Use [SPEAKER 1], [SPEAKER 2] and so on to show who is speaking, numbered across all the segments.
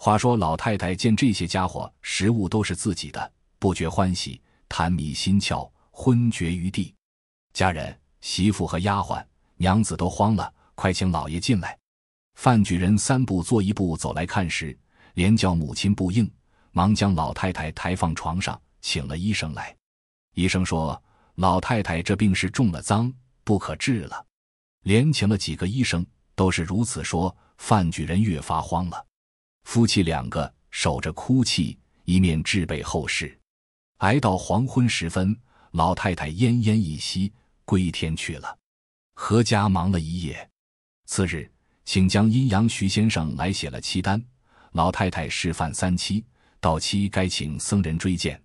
[SPEAKER 1] 话说，老太太见这些家伙食物都是自己的，不觉欢喜，贪迷心窍，昏厥于地。家人、媳妇和丫鬟、娘子都慌了，快请老爷进来。范举人三步做一步走来看时，连叫母亲不应，忙将老太太抬放床上，请了医生来。医生说老太太这病是中了脏，不可治了。连请了几个医生，都是如此说，范举人越发慌了。夫妻两个守着哭泣，一面置备后事，挨到黄昏时分，老太太奄奄一息，归天去了。何家忙了一夜，次日请将阴阳徐先生来写了契单。老太太示范三七，到期该请僧人追荐。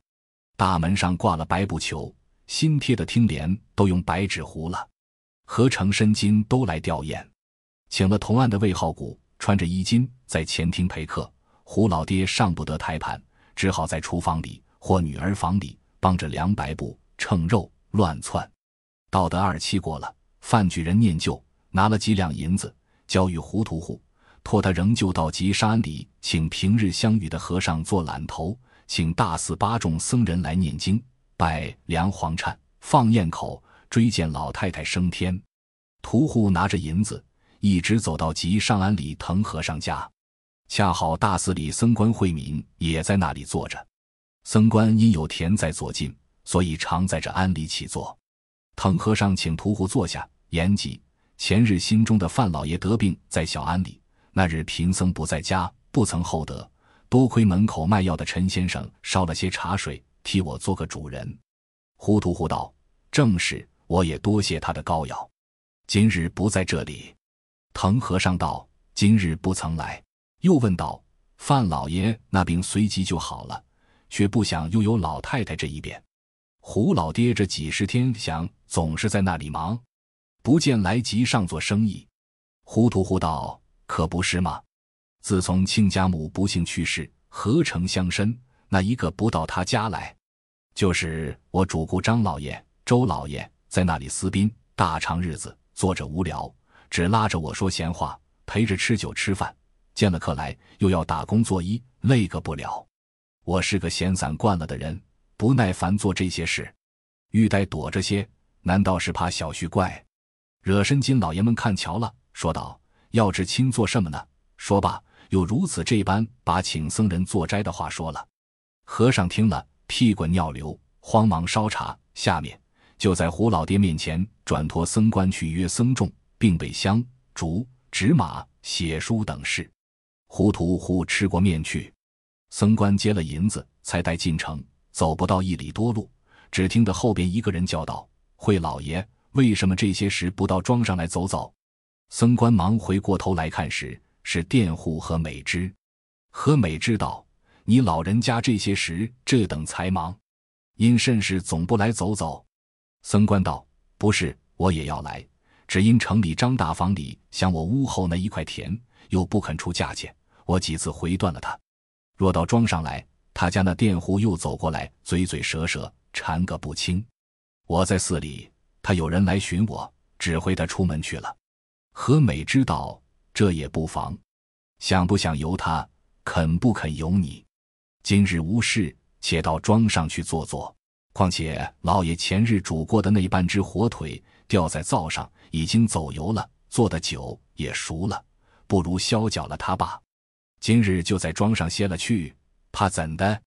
[SPEAKER 1] 大门上挂了白布球，新贴的厅联都用白纸糊了。何成、申金都来吊唁，请了同案的魏浩古，穿着衣襟。在前厅陪客，胡老爹上不得台盘，只好在厨房里或女儿房里帮着量白布、称肉、乱窜。到得二七过了，范举人念旧，拿了几两银子交与胡屠户，托他仍旧到吉沙庵里请平日相遇的和尚做揽头，请大寺八众僧人来念经、拜梁皇忏、放焰口，追见老太太升天。屠户拿着银子，一直走到吉上安里藤和尚家。恰好大寺里僧官惠敏也在那里坐着，僧官因有田在左近，所以常在这庵里起坐。藤和尚请屠户坐下，言及前日心中的范老爷得病，在小庵里。那日贫僧不在家，不曾厚德，多亏门口卖药的陈先生烧了些茶水，替我做个主人。胡屠户道：“正是，我也多谢他的膏药。今日不在这里。”藤和尚道：“今日不曾来。”又问道：“范老爷那病随即就好了，却不想又有老太太这一边。胡老爹这几十天想总是在那里忙，不见来及上做生意。糊涂胡道，可不是吗？自从亲家母不幸去世，何成乡绅那一个不到他家来？就是我主顾张老爷、周老爷在那里私宾，大长日子坐着无聊，只拉着我说闲话，陪着吃酒吃饭。”见了客来，又要打工作揖，累个不了。我是个闲散惯了的人，不耐烦做这些事，欲待躲着些，难道是怕小婿怪，惹身？金老爷们看瞧了，说道：“要至亲做什么呢？”说罢，又如此这般把请僧人做斋的话说了。和尚听了，屁滚尿流，慌忙烧茶。下面就在胡老爹面前转托僧官去约僧众，并备香烛纸马、写书等事。糊涂糊吃过面去，僧官接了银子，才带进城。走不到一里多路，只听得后边一个人叫道：“会老爷，为什么这些时不到庄上来走走？”僧官忙回过头来看时，是佃户和美枝。和美枝道你老人家这些时这等财忙，因甚事总不来走走？僧官道：“不是，我也要来，只因城里张大房里想我屋后那一块田，又不肯出价钱。”我几次回断了他，若到庄上来，他家那佃户又走过来，嘴嘴舌舌缠个不清。我在寺里，他有人来寻我，指挥他出门去了。何美知道这也不妨，想不想由他，肯不肯由你？今日无事，且到庄上去坐坐。况且老爷前日煮过的那半只火腿，吊在灶上已经走油了，做的久也熟了，不如削脚了他吧。今日就在庄上歇了去，怕怎的？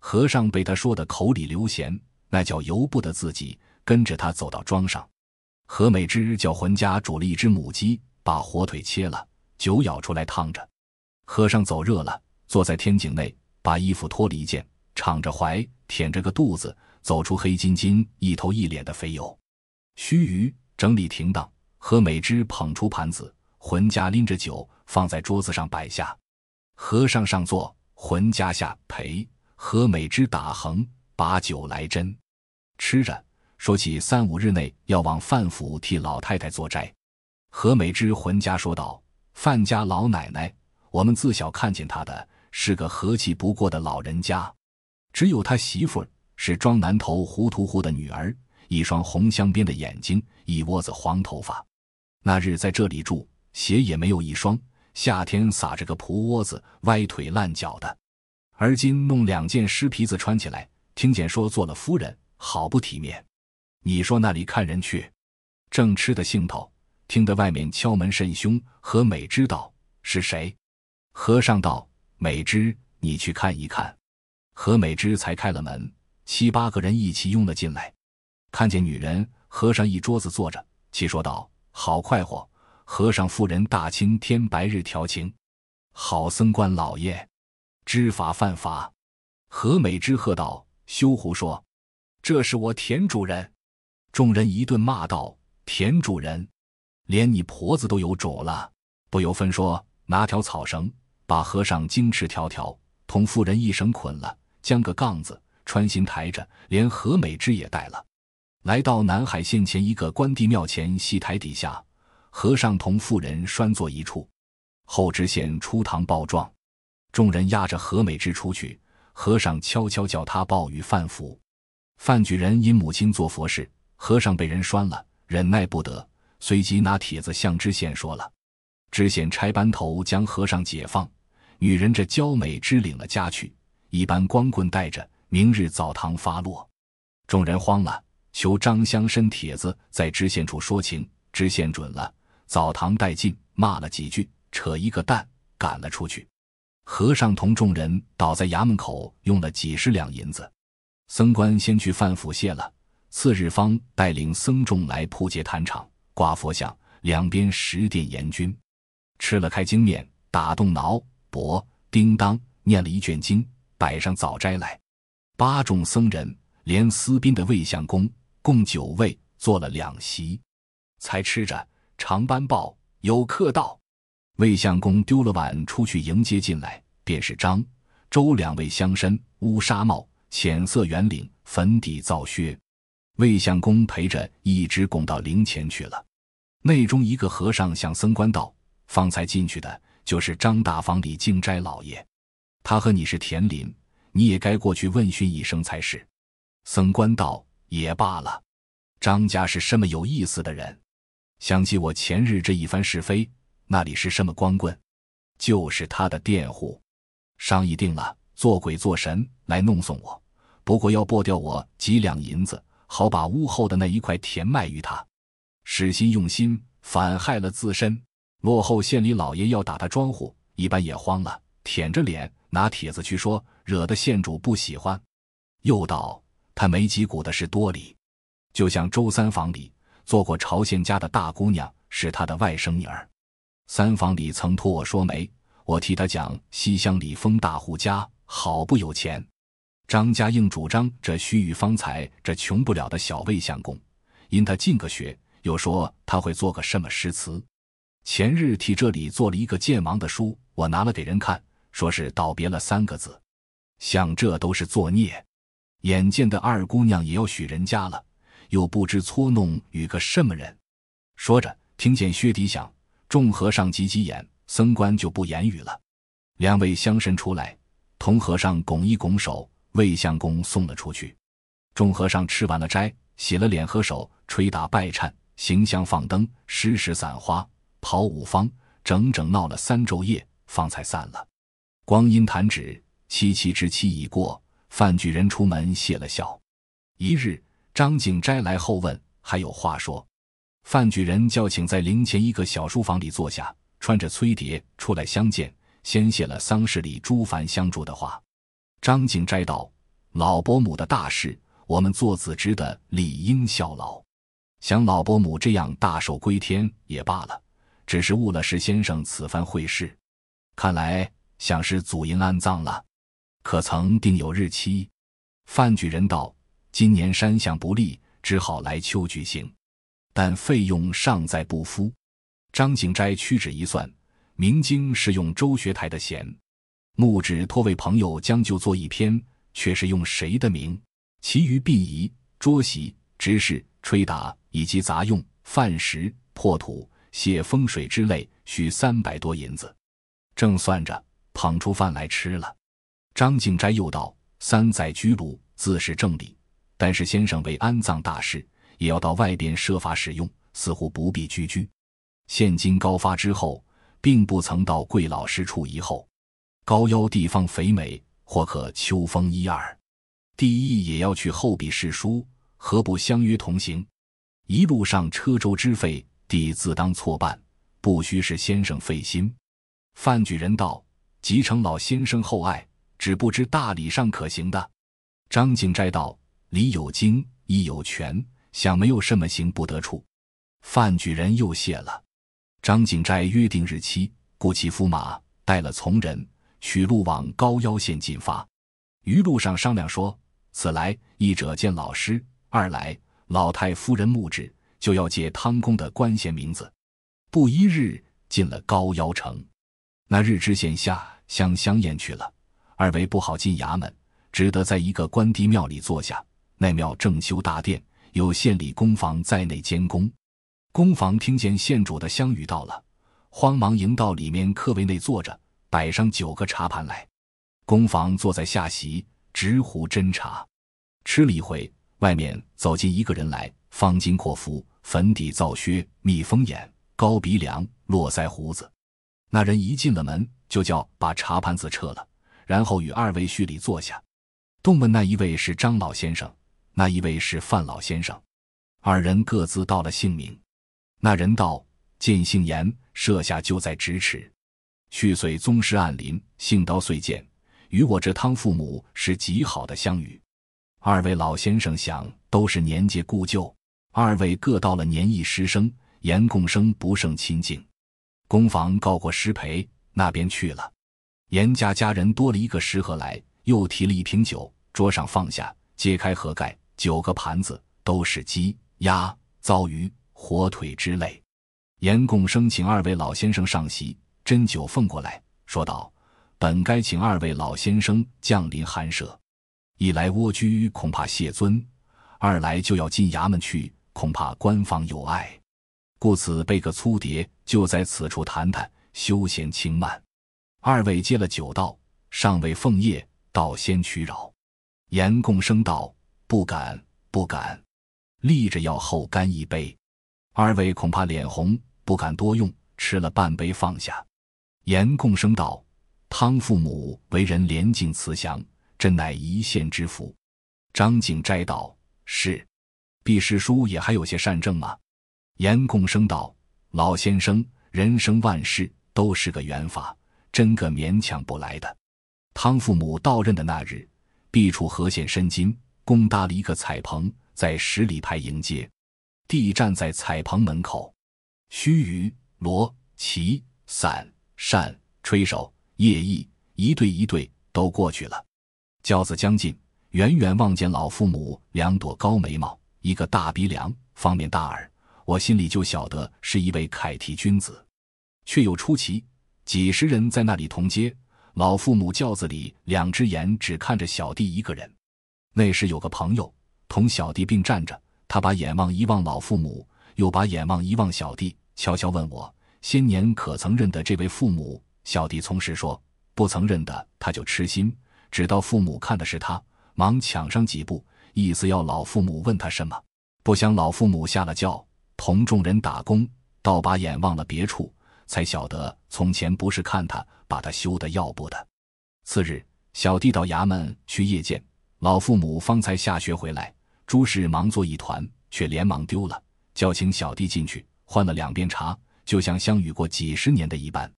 [SPEAKER 1] 和尚被他说的口里流涎，那叫由不得自己，跟着他走到庄上。何美芝叫浑家煮了一只母鸡，把火腿切了，酒舀出来烫着。和尚走热了，坐在天井内，把衣服脱了一件，敞着怀，舔着个肚子，走出黑金金一头一脸的肥油。须臾整理停当，何美芝捧出盘子，浑家拎着酒放在桌子上摆下。和尚上座，魂家下陪。何美芝打横把酒来斟，吃着说起三五日内要往范府替老太太做斋。何美芝魂家说道：“范家老奶奶，我们自小看见她的是个和气不过的老人家，只有他媳妇是庄南头糊涂户的女儿，一双红镶边的眼睛，一窝子黄头发。那日在这里住，鞋也没有一双。”夏天撒着个蒲窝子，歪腿烂脚的，而今弄两件湿皮子穿起来，听见说做了夫人，好不体面。你说那里看人去？正吃得兴头，听得外面敲门甚凶。何美知道是谁？和尚道：“美芝，你去看一看。”何美芝才开了门，七八个人一齐拥了进来，看见女人和尚一桌子坐着，齐说道：“好快活。”和尚、妇人，大清天白日调情，好僧官老爷，知法犯法。何美之喝道：“修胡说！”这是我田主人。众人一顿骂道：“田主人，连你婆子都有主了！”不由分说，拿条草绳把和尚、矜持条条同妇人一绳捆了，将个杠子穿心抬着，连何美芝也带了，来到南海县前一个关帝庙前戏台底下。和尚同妇人拴坐一处，后知县出堂报状，众人押着何美芝出去。和尚悄悄叫他报与范府。范举人因母亲做佛事，和尚被人拴了，忍耐不得，随即拿帖子向知县说了。知县差班头将和尚解放，女人这娇美之领了家去，一般光棍带着，明日澡堂发落。众人慌了，求张乡绅帖子在知县处说情，知县准了。澡堂殆尽，骂了几句，扯一个蛋，赶了出去。和尚同众人倒在衙门口，用了几十两银子。僧官先去范府谢了。次日，方带领僧众来铺街坛场，挂佛像，两边十殿阎君，吃了开经面，打动挠钹，叮当念了一卷经，摆上早斋来。八众僧人连私宾的魏相公，共九位，坐了两席，才吃着。长班报有客到，魏相公丢了碗出去迎接，进来便是张、周两位乡绅，乌纱帽、浅色圆领、粉底皂靴。魏相公陪着一直拱到灵前去了。内中一个和尚向僧官道：“方才进去的就是张大房李敬斋老爷，他和你是田邻，你也该过去问讯一声才是。”僧官道：“也罢了，张家是什么有意思的人？”想起我前日这一番是非，那里是什么光棍，就是他的佃户。商议定了，做鬼做神来弄送我，不过要拨掉我几两银子，好把屋后的那一块田卖于他。使心用心，反害了自身。落后县里老爷要打他庄户，一般也慌了，舔着脸拿帖子去说，惹得县主不喜欢。又道他没几股的是多礼，就像周三房里。做过朝鲜家的大姑娘，是他的外甥女儿。三房里曾托我说媒，我替他讲西乡李丰大户家好不有钱。张家应主张这须臾方才这穷不了的小魏相公，因他进个学，又说他会做个什么诗词。前日替这里做了一个剑王的书，我拿了给人看，说是道别了三个字。想这都是作孽。眼见的二姑娘也要许人家了。又不知搓弄与个什么人，说着，听见薛迪响，众和尚急急眼，僧官就不言语了。两位乡绅出来，同和尚拱一拱手，魏相公送了出去。众和尚吃完了斋，洗了脸和手，吹打拜忏，行香放灯，施食散花，跑五方，整整闹了三昼夜，方才散了。光阴弹指，七七之期已过，范举人出门谢了孝，一日。张景斋来后问：“还有话说？”范举人叫请在灵前一个小书房里坐下，穿着崔蝶出来相见，先写了丧事里诸凡相助的话。张景斋道：“老伯母的大事，我们做子侄的理应效劳。想老伯母这样大寿归天也罢了，只是误了石先生此番会试。看来想是祖茔安葬了，可曾定有日期？”范举人道。今年山相不利，只好来秋举行，但费用尚在不敷。张景斋屈指一算，明经是用周学台的弦，木指托为朋友将就做一篇，却是用谁的名？其余毕仪、捉席、执事、吹打以及杂用、饭食、破土、写风水之类，需三百多银子。正算着捧出饭来吃了，张景斋又道：“三载居鲁，自是正理。”但是先生为安葬大事，也要到外边设法使用，似乎不必拘拘。现今高发之后，并不曾到贵老师处。一后高腰地方肥美，或可秋风一二。第一也要去后壁试书，何不相约同行？一路上车舟之费，弟自当错办，不须是先生费心。范举人道：“即成老先生厚爱，只不知大礼上可行的。”张景斋道。李有经，亦有权，想没有什么行不得处。范举人又谢了。张景斋约定日期，雇其夫马，带了从人，取路往高要县进发。于路上商量说：此来一者见老师，二来老太夫人墓志，就要借汤公的官衔名字。不一日，进了高要城。那日知县下乡乡宴去了，二位不好进衙门，只得在一个官帝庙里坐下。那庙正修大殿，有县里工房在内监工。工房听见县主的相语到了，慌忙迎到里面客位内坐着，摆上九个茶盘来。工房坐在下席，执壶斟茶。吃了一回，外面走进一个人来，方巾阔服，粉底皂靴，蜜蜂眼，高鼻梁，络腮胡子。那人一进了门，就叫把茶盘子撤了，然后与二位叙礼坐下，动问那一位是张老先生。那一位是范老先生，二人各自道了姓名。那人道：“见姓严，设下就在咫尺。去岁宗师按临，幸刀遂见，与我这汤父母是极好的相遇。二位老先生想都是年节故旧，二位各到了年易师生，严共生不胜亲近。公房告过失陪，那边去了。严家家人多了一个食盒来，又提了一瓶酒，桌上放下，揭开盒盖。”九个盘子都是鸡、鸭、糟鱼、火腿之类。严贡生请二位老先生上席斟酒奉过来，说道：“本该请二位老先生降临寒舍，一来蜗居恐怕谢尊，二来就要进衙门去，恐怕官方有碍，故此备个粗碟，就在此处谈谈休闲轻慢。二位接了酒道，尚未奉业，道先屈饶。”严贡生道。不敢，不敢，立着要后干一杯。二位恐怕脸红，不敢多用，吃了半杯放下。严贡生道：“汤父母为人廉静慈祥，真乃一县之福。”张景斋道：“是。”毕师叔也还有些善政吗？严贡生道：“老先生，人生万事都是个缘法，真个勉强不来的。汤父母到任的那日，必出河县身金。”共搭了一个彩棚，在十里牌迎接。地站在彩棚门口，须臾，罗旗伞扇吹手夜伎，一对一对都过去了。轿子将近，远远望见老父母两朵高眉毛，一个大鼻梁，方面大耳，我心里就晓得是一位凯体君子。却又出奇，几十人在那里同街，老父母轿子里，两只眼只看着小弟一个人。那时有个朋友同小弟并站着，他把眼望一望老父母，又把眼望一望小弟，悄悄问我：“先年可曾认得这位父母？”小弟从实说不曾认得，他就痴心，只道父母看的是他，忙抢上几步，意思要老父母问他什么。不想老父母下了轿，同众人打工，倒把眼望了别处，才晓得从前不是看他，把他羞得要不得。次日，小弟到衙门去谒见。老父母方才下学回来，朱氏忙作一团，却连忙丢了，叫请小弟进去，换了两遍茶，就像相与过几十年的一般。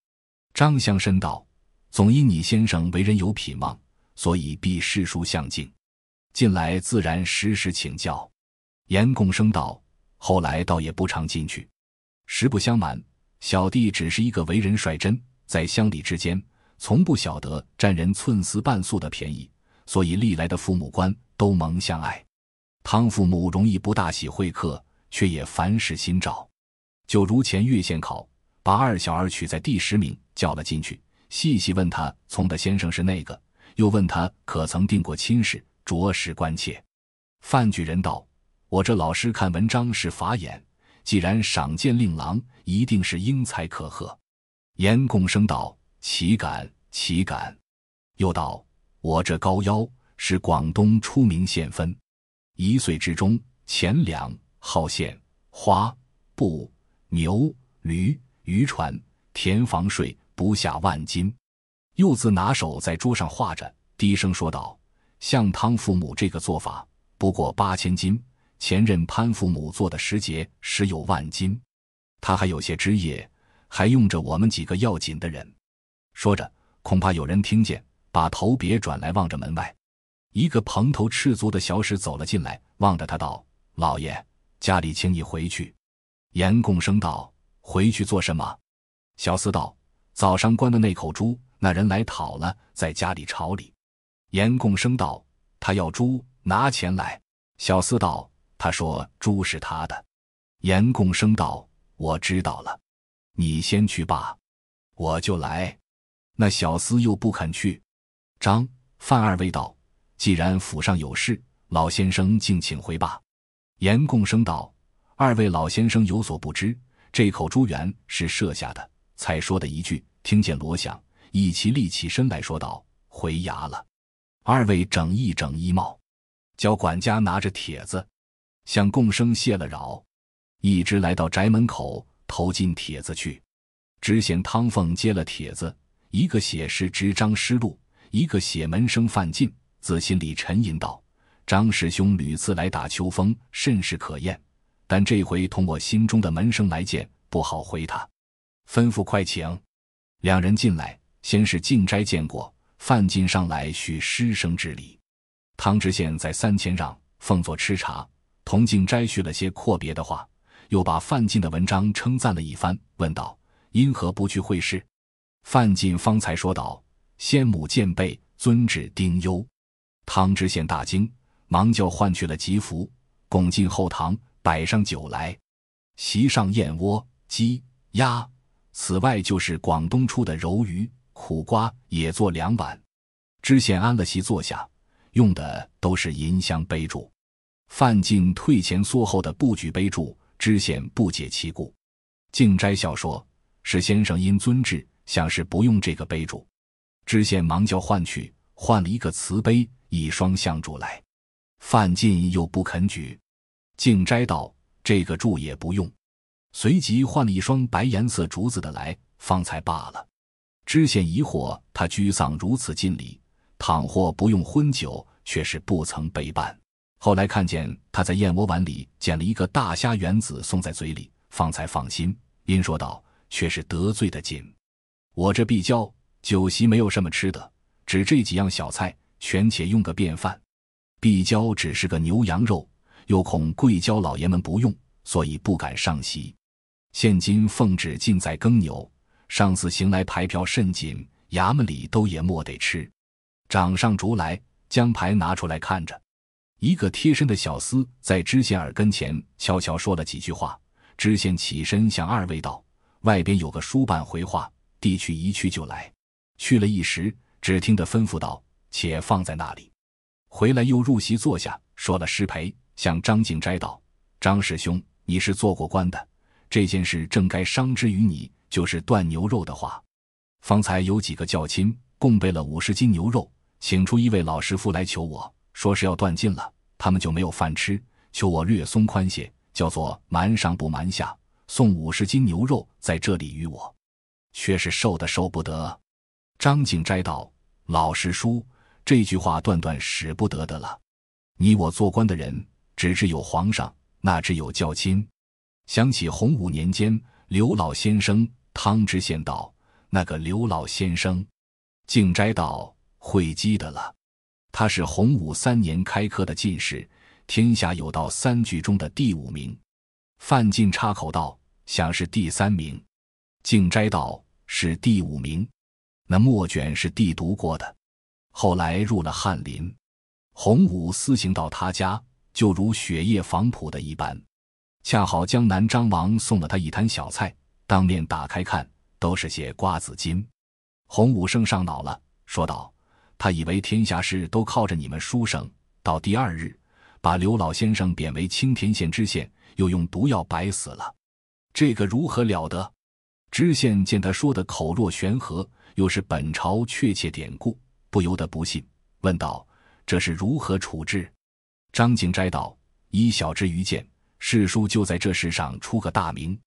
[SPEAKER 1] 张乡绅道：“总因你先生为人有品望，所以必世书相敬，近来自然时时请教。”严贡生道：“后来倒也不常进去。实不相瞒，小弟只是一个为人率真，在乡里之间，从不晓得占人寸丝半素的便宜。”所以历来的父母官都蒙相爱，汤父母容易不大喜会客，却也凡事心照。就如前月县考，把二小儿取在第十名，叫了进去，细细问他从的先生是那个，又问他可曾定过亲事，着实关切。范举人道：“我这老师看文章是法眼，既然赏见令郎，一定是英才可贺。”严贡生道：“岂敢，岂敢。”又道。我这高腰是广东出名县分，一岁之中，钱粮、耗线，花布、牛驴、渔船、田房税不下万金。幼子拿手在桌上画着，低声说道：“像汤父母这个做法，不过八千金；前任潘父母做的时节，时有万金。他还有些枝叶，还用着我们几个要紧的人。”说着，恐怕有人听见。把头别转来，望着门外，一个蓬头赤足的小史走了进来，望着他道：“老爷，家里请你回去。”严贡生道：“回去做什么？”小厮道：“早上关的那口猪，那人来讨了，在家里朝里。”严贡生道：“他要猪，拿钱来。”小厮道：“他说猪是他的。”严贡生道：“我知道了，你先去吧，我就来。”那小厮又不肯去。张范二位道：“既然府上有事，老先生敬请回吧。”严贡生道：“二位老先生有所不知，这口珠圆是设下的，才说的一句，听见锣响，一齐立起身来说道：‘回衙了。’二位整一整衣帽，叫管家拿着帖子，向贡生谢了饶，一直来到宅门口，投进帖子去。只显汤凤接了帖子，一个写是执张失路。”一个写门生范进自心里沉吟道：“张师兄屡次来打秋风，甚是可厌。但这回同我心中的门生来见，不好回他。吩咐快请，两人进来。先是敬斋见过范进，上来叙师生之礼。汤知县在三千让，奉作吃茶。同敬斋叙了些阔别的话，又把范进的文章称赞了一番，问道：因何不去会试？范进方才说道。”先母见备遵旨丁忧，汤知县大惊，忙叫唤去了吉服，拱进后堂，摆上酒来。席上燕窝、鸡、鸭，此外就是广东出的柔鱼、苦瓜，也做两碗。知县安了席坐下，用的都是银镶杯箸。范进退前缩后的不举杯箸，知县不解其故，静斋笑说：“是先生因遵旨，想是不用这个杯箸。”知县忙叫唤去，换了一个瓷杯，一双象箸来。范进又不肯举，竟斋道：“这个柱也不用。”随即换了一双白颜色竹子的来，方才罢了。知县疑惑他居丧如此尽礼，倘或不用荤酒，却是不曾备办。后来看见他在燕窝碗里捡了一个大虾圆子送在嘴里，方才放心。因说道：“却是得罪的紧，我这必交。”酒席没有什么吃的，只这几样小菜，全且用个便饭。毕椒只是个牛羊肉，又恐贵椒老爷们不用，所以不敢上席。现今奉旨尽在耕牛。上次行来牌票甚紧，衙门里都也莫得吃。掌上竹来，将牌拿出来看着。一个贴身的小厮在知县耳跟前悄悄说了几句话。知县起身向二位道：“外边有个书办回话，递去一去就来。”去了一时，只听得吩咐道：“且放在那里。”回来又入席坐下，说了失陪，向张景斋道：“张师兄，你是做过官的，这件事正该商之于你。就是断牛肉的话，方才有几个教亲，共备了五十斤牛肉，请出一位老师傅来求我，说是要断尽了，他们就没有饭吃，求我略松宽些，叫做瞒上不瞒下，送五十斤牛肉在这里与我，却是瘦的受不得。”张静斋道：“老实书这句话断断使不得的了。你我做官的人，只知有皇上，那只有教亲？想起洪武年间刘老先生。”汤知县道：“那个刘老先生。”静斋道：“会稽的了。他是洪武三年开科的进士，天下有道三举中的第五名。”范进插口道：“想是第三名。”静斋道：“是第五名。”那墨卷是帝读过的，后来入了翰林。洪武私行到他家，就如雪夜访普的一般。恰好江南张王送了他一坛小菜，当面打开看，都是些瓜子金。洪武圣上恼了，说道：“他以为天下事都靠着你们书生。”到第二日，把刘老先生贬为青田县知县，又用毒药白死了。这个如何了得？知县见他说的口若悬河。又是本朝确切典故，不由得不信，问道：“这是如何处置？”张景斋道：“依小之愚见，世叔就在这事上出个大名。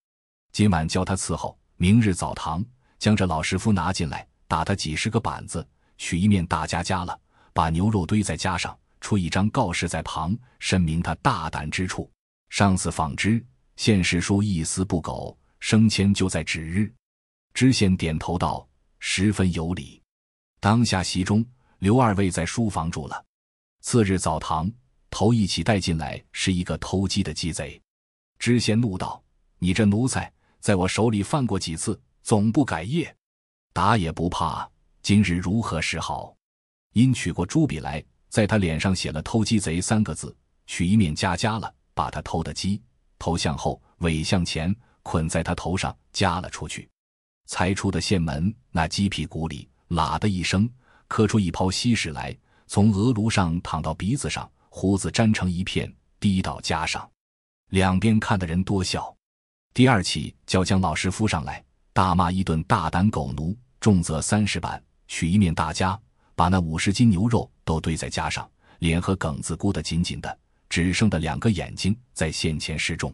[SPEAKER 1] 今晚教他伺候，明日早堂将这老师傅拿进来，打他几十个板子，取一面大家家了，把牛肉堆在家上，出一张告示在旁，申明他大胆之处。上司访之，县，世叔一丝不苟，升迁就在指日。”知县点头道。十分有理。当下席中刘二位在书房住了。次日早堂，头一起带进来是一个偷鸡的鸡贼。知县怒道：“你这奴才在我手里犯过几次，总不改业，打也不怕。今日如何是好？”因取过朱笔来，在他脸上写了“偷鸡贼”三个字，取一面加加了，把他偷的鸡头向后，尾向前，捆在他头上，夹了出去。才出的县门，那鸡皮骨里喇的一声，磕出一泡稀屎来，从额颅上淌到鼻子上，胡子粘成一片，滴到夹上，两边看的人多笑。第二起叫江老师夫上来，大骂一顿：“大胆狗奴！”重则三十板，取一面大夹，把那五十斤牛肉都堆在夹上，脸和梗子箍得紧紧的，只剩的两个眼睛在线前示众。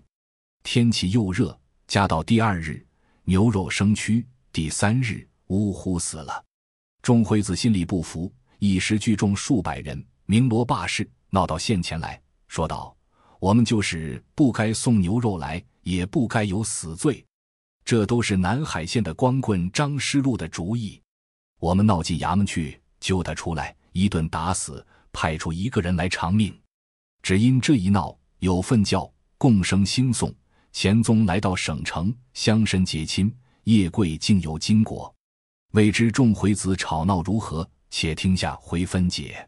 [SPEAKER 1] 天气又热，加到第二日。牛肉生蛆，第三日呜呼死了。众惠子心里不服，一时聚众数百人，鸣锣罢市，闹到县前来，说道：“我们就是不该送牛肉来，也不该有死罪。这都是南海县的光棍张师禄的主意。我们闹进衙门去，揪他出来，一顿打死，派出一个人来偿命。只因这一闹，有份教共生兴讼。”前宗来到省城，乡绅结亲，夜贵竟有金国，未知众回子吵闹如何？且听下回分解。